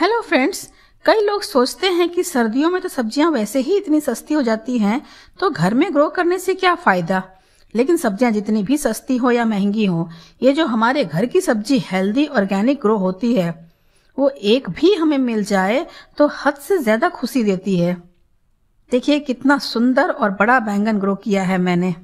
hello friends कई लोग सोचते हैं कि सर्दियों में तो सब्जियां वैसे ही इतनी सस्ती हो जाती हैं तो घर में ग्रो करने से क्या फ़ायदा लेकिन सब्जियां जितनी भी सस्ती हो या महंगी हो ये जो हमारे घर की सब्जी हेल्दी ऑर्गेनिक ग्रो होती है वो एक भी हमें मिल जाए तो हद से ज़्यादा खुशी देती है देखिए कितना सुंदर और बड़ा बैंगन ग्रो किया है मैंने